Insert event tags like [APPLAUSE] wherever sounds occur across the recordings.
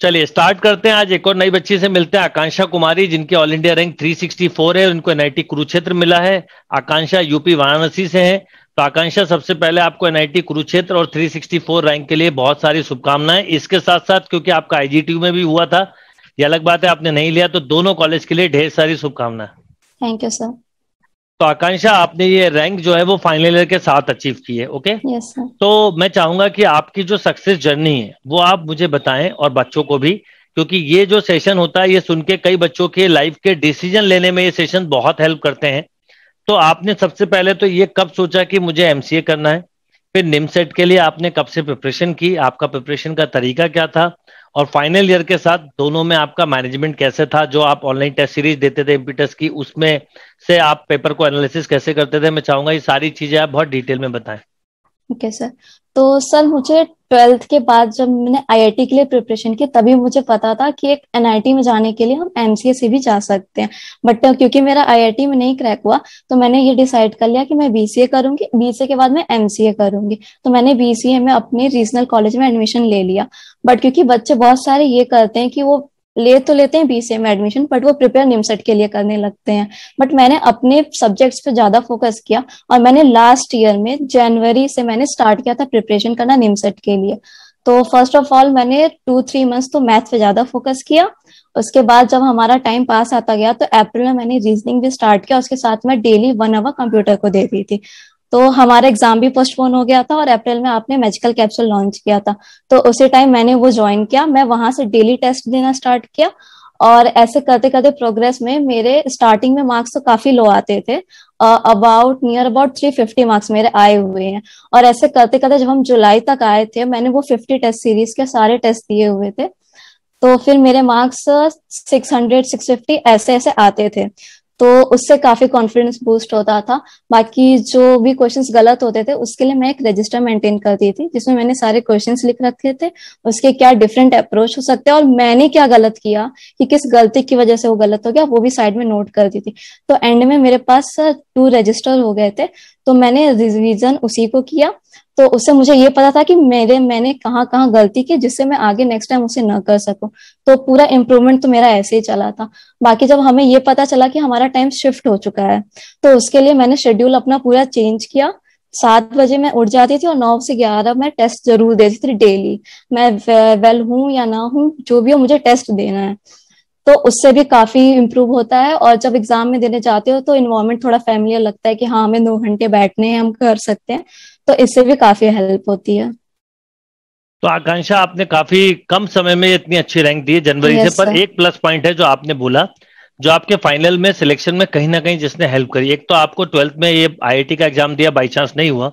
चलिए स्टार्ट करते हैं आज एक और नई बच्ची से मिलते हैं आकांक्षा कुमारी जिनके ऑल इंडिया रैंक 364 है उनको एनआईटी कुरुक्षेत्र मिला है आकांक्षा यूपी वाराणसी से है तो आकांक्षा सबसे पहले आपको एनआईटी कुरुक्षेत्र और 364 रैंक के लिए बहुत सारी शुभकामनाएं इसके साथ साथ क्योंकि आपका आईजीटीयू में भी हुआ था ये अलग बात है आपने नहीं लिया तो दोनों कॉलेज के लिए ढेर सारी शुभकामनाएं थैंक यू सर तो आकांक्षा आपने ये रैंक जो है वो फाइनल ईयर के साथ अचीव की है ओके यस तो मैं चाहूंगा कि आपकी जो सक्सेस जर्नी है वो आप मुझे बताएं और बच्चों को भी क्योंकि ये जो सेशन होता है ये सुन के कई बच्चों के लाइफ के डिसीजन लेने में ये सेशन बहुत हेल्प करते हैं तो आपने सबसे पहले तो ये कब सोचा कि मुझे एम करना है फिर निमसेट e के लिए आपने कब से प्रिपरेशन की आपका प्रिपरेशन का तरीका क्या था और फाइनल ईयर के साथ दोनों में आपका मैनेजमेंट कैसे था जो आप ऑनलाइन टेस्ट सीरीज देते थे एमपीटेस की उसमें से आप पेपर को एनालिसिस कैसे करते थे मैं चाहूंगा ये सारी चीजें आप बहुत डिटेल में बताएं ठीक है सर तो सर मुझे ट्वेल्थ के बाद जब मैंने आईआईटी के लिए प्रिपरेशन की तभी मुझे पता था कि एक एनआईटी में जाने के लिए हम एमसीए से भी जा सकते हैं बट क्योंकि मेरा आईआईटी में नहीं क्रैक हुआ तो मैंने ये डिसाइड कर लिया कि मैं बीसीए करूंगी बीसीए के बाद मैं एमसीए करूंगी तो मैंने बीसीए में अपने रीजनल कॉलेज में एडमिशन ले लिया बट क्योंकि बच्चे बहुत सारे ये करते हैं कि वो ले तो लेते हैं बीसीए में एडमिशन बट वो प्रिपेयर निमसेट के लिए करने लगते हैं बट मैंने अपने सब्जेक्ट्स पे ज्यादा फोकस किया और मैंने लास्ट ईयर में जनवरी से मैंने स्टार्ट किया था प्रिपरेशन करना निमसेट के लिए तो फर्स्ट ऑफ ऑल मैंने टू थ्री मंथ्स तो मैथ पे ज्यादा फोकस किया उसके बाद जब हमारा टाइम पास आता गया तो अप्रैल में मैंने रीजनिंग भी स्टार्ट किया उसके साथ में डेली वन आवर कंप्यूटर को दे दी थी तो हमारा एग्जाम भी पोस्टपोन हो गया था और अप्रैल में आपने मेजिकल कैप्सूल लॉन्च किया था तो उसी टाइम मैंने वो ज्वाइन किया मैं वहां से डेली टेस्ट देना स्टार्ट किया और ऐसे करते करते प्रोग्रेस में मेरे स्टार्टिंग में मार्क्स तो काफी लो आते थे about near about three fifty marks मेरे आए हुए हैं और ऐसे करते करते जब हम जुलाई तक आए थे मैंने वो फिफ्टी टेस्ट सीरीज के सारे टेस्ट दिए हुए थे तो फिर मेरे marks six hundred six fifty ऐसे ऐसे आते थे तो उससे काफी कॉन्फिडेंस बूस्ट होता था बाकी जो भी क्वेश्चंस गलत होते थे उसके लिए मैं एक रजिस्टर मेंटेन करती थी जिसमें मैंने सारे क्वेश्चंस लिख रखे थे उसके क्या डिफरेंट अप्रोच हो सकते हैं और मैंने क्या गलत किया कि किस गलती की वजह से वो गलत हो गया वो भी साइड में नोट करती थी तो एंड में मेरे पास टू रजिस्टर हो गए थे तो मैंने रिविजन उसी को किया तो उससे मुझे ये पता था कि मेरे मैंने कहाँ कहाँ गलती की जिससे मैं आगे नेक्स्ट टाइम उसे न कर सकूं तो पूरा इम्प्रूवमेंट तो मेरा ऐसे ही चला था बाकी जब हमें ये पता चला कि हमारा टाइम शिफ्ट हो चुका है तो उसके लिए मैंने शेड्यूल अपना पूरा चेंज किया सात बजे मैं उठ जाती थी और नौ से ग्यारह मैं टेस्ट जरूर देती थी डेली मैं वेल हूँ या ना हूँ जो भी हो मुझे टेस्ट देना है तो उससे भी काफी इम्प्रूव होता है और जब एग्जाम में देने जाते हो तो इन्वायरमेंट थोड़ा फैमिलियर लगता है कि हाँ हमें दो घंटे बैठने हैं हम कर सकते हैं तो इससे भी काफी हेल्प होती है तो आकांक्षा आपने काफी कम समय में इतनी अच्छी रैंक दी है जनवरी से पर एक प्लस पॉइंट है जो आपने बोला जो आपके फाइनल में सिलेक्शन में कहीं ना कहीं जिसने हेल्प करी एक तो आपको ट्वेल्थ में ये आईआईटी का एग्जाम दिया बाई चांस नहीं हुआ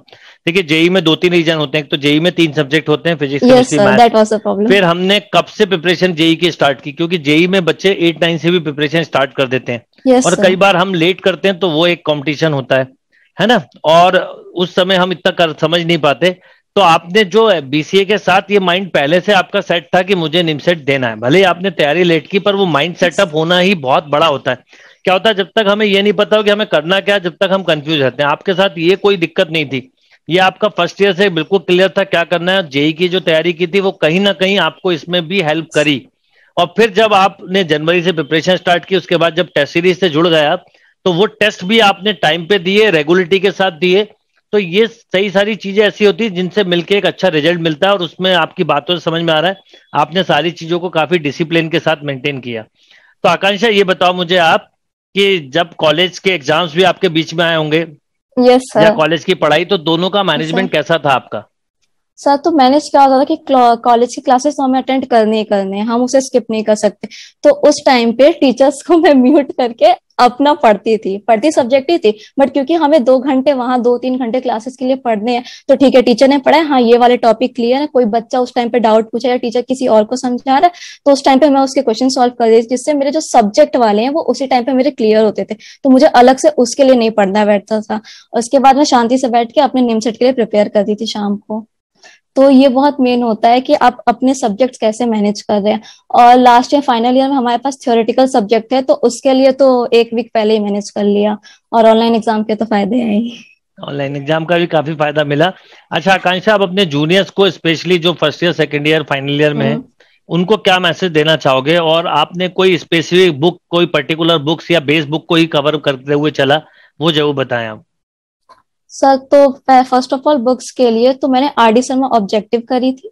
देखिए जेई e में दो तीन रीजन होते हैं एक तो जेई e में तीन सब्जेक्ट होते हैं फिजिक्स yes, फिर हमने कब से प्रिपरेशन जेई e की स्टार्ट की क्योंकि जेई में बच्चे एट नाइन से भी प्रिपरेशन स्टार्ट कर देते हैं yes, और sir. कई बार हम लेट करते हैं तो वो एक कॉम्पिटिशन होता है है ना और उस समय हम इतना कर समझ नहीं पाते तो आपने जो बीसीए के साथ ये माइंड पहले से आपका सेट था कि मुझे निमसेट देना है भले ही आपने तैयारी लेट की पर वो माइंड सेटअप होना ही बहुत बड़ा होता है क्या होता है जब तक हमें ये नहीं पता हो कि हमें करना क्या जब तक हम कंफ्यूज रहते हैं आपके साथ ये कोई दिक्कत नहीं थी ये आपका फर्स्ट ईयर से बिल्कुल क्लियर था क्या करना है जेई e की जो तैयारी की थी वो कहीं ना कहीं आपको इसमें भी हेल्प करी और फिर जब आपने जनवरी से प्रिपरेशन स्टार्ट की उसके बाद जब टेस्ट सीरीज से जुड़ गया तो वो टेस्ट भी आपने टाइम पे दिए रेगुलरिटी के साथ दिए तो ये सही सारी चीजें ऐसी होती है जिनसे मिलकर एक अच्छा रिजल्ट मिलता है और उसमें आपकी बातों से समझ में आ रहा है आपने सारी चीजों को काफी डिसिप्लिन के साथ मेंटेन किया तो आकांक्षा ये बताओ मुझे आप कि जब कॉलेज के एग्जाम्स भी आपके बीच में आए होंगे yes, या कॉलेज की पढ़ाई तो दोनों का मैनेजमेंट yes, कैसा था आपका सर तो मैनेज क्या होता था कि कॉलेज की क्लासेस तो हमें अटेंड करने ही करने हम उसे स्किप नहीं कर सकते तो उस टाइम पे टीचर्स को [LAUGHS] मैं म्यूट करके अपना पढ़ती थी पढ़ती सब्जेक्ट ही थी बट क्योंकि हमें दो घंटे वहां दो तीन घंटे क्लासेस के लिए पढ़ने हैं तो ठीक है टीचर ने पढ़ा है हाँ ये वाले टॉपिक क्लियर है कोई बच्चा उस टाइम पे डाउट पूछा या टीचर किसी और को समझा रहा है तो उस टाइम पे मैं उसके क्वेश्चन सॉल्व कर रही जिससे मेरे जो सब्जेक्ट वाले हैं वो उसी टाइम पे मेरे क्लियर होते थे तो मुझे अलग से उसके लिए नहीं पढ़ना बैठता था उसके बाद मैं शांति से बैठ के अपने नेम सेट के लिए प्रिपेयर करती थी शाम को तो ये बहुत मेन होता है कि आप अपने सब्जेक्ट्स कैसे मैनेज कर रहे हैं और लास्ट या फाइनल ईयर में हमारे पास थ्योरेटिकल सब्जेक्ट है तो उसके लिए तो एक वीक पहले ही मैनेज कर लिया और ऑनलाइन एग्जाम के तो फायदे हैं ही ऑनलाइन एग्जाम का भी काफी फायदा मिला अच्छा आकांक्षा आप अपने जूनियर्स को स्पेशली जो first year second year final year में है हम्म। उनको क्या मैसेज देना चाहोगे और आपने कोई स्पेसिफिक बुक कोई पर्टिकुलर बुक्स या बेस बुक को ही कवर करते हुए चला वो जरूर बताएं आप सर तो फर्स्ट ऑफ ऑल बुक्स के लिए तो मैंने आर डी शर्मा ऑब्जेक्टिव करी थी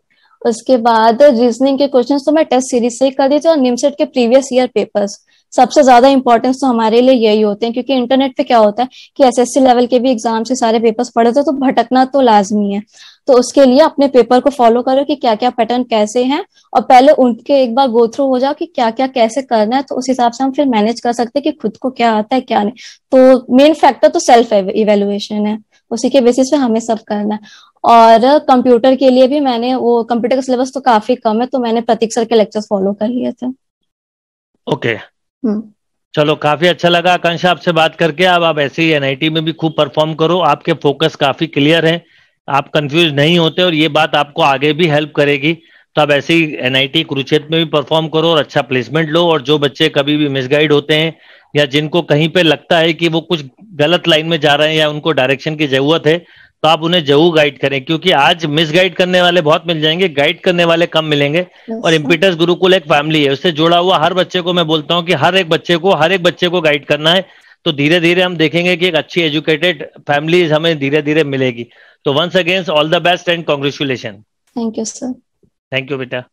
उसके बाद रीजनिंग के क्वेश्चन तो मैं टेस्ट सीरीज से ही कर दी थी और निमसेट के प्रीवियस ईयर पेपर्स सबसे ज्यादा इंपॉर्टेंस तो हमारे लिए यही होते हैं क्योंकि इंटरनेट पे क्या होता है कि एसएससी लेवल के भी एग्जाम से सारे पेपर्स पढ़े थे तो भटकना तो लाजमी है तो उसके लिए अपने पेपर को फॉलो करो कि क्या क्या पैटर्न कैसे हैं और पहले उनके एक बार गो थ्रू हो जाओ कि क्या क्या कैसे करना है तो उस हिसाब से हम फिर मैनेज कर सकते हैं कि खुद को क्या आता है क्या नहीं तो मेन फैक्टर तो सेल्फ इवेलुएशन है उसी के बेसिस पे हमें सब करना है और कंप्यूटर के लिए भी मैंने वो कंप्यूटर का सिलेबस तो काफी कम है तो मैंने प्रतीक सर के लेक्चर फॉलो कर लिए थे ओके okay. हम्म। चलो काफी अच्छा लगा आकांक्षा आपसे बात करके अब आप ऐसे ही एनआईटी में भी खूब परफॉर्म करो आपके फोकस काफी क्लियर है आप कंफ्यूज नहीं होते और ये बात आपको आगे भी हेल्प करेगी तो आप ऐसे ही एनआईटी कुरुक्षेत्र में भी परफॉर्म करो और अच्छा प्लेसमेंट लो और जो बच्चे कभी भी मिसगाइड होते हैं या जिनको कहीं पे लगता है कि वो कुछ गलत लाइन में जा रहे हैं या उनको डायरेक्शन की जरूरत है तो आप उन्हें जरूर गाइड करें क्योंकि आज मिस गाइड करने वाले बहुत मिल जाएंगे गाइड करने वाले कम मिलेंगे और इम्पिटस गुरुकुल एक फैमिली है उससे जुड़ा हुआ हर बच्चे को मैं बोलता हूँ कि हर एक बच्चे को हर एक बच्चे को गाइड करना है तो धीरे धीरे हम देखेंगे कि एक अच्छी एजुकेटेड फैमिली हमें धीरे धीरे मिलेगी तो once again all the best and congratulation thank you sir thank you बेटा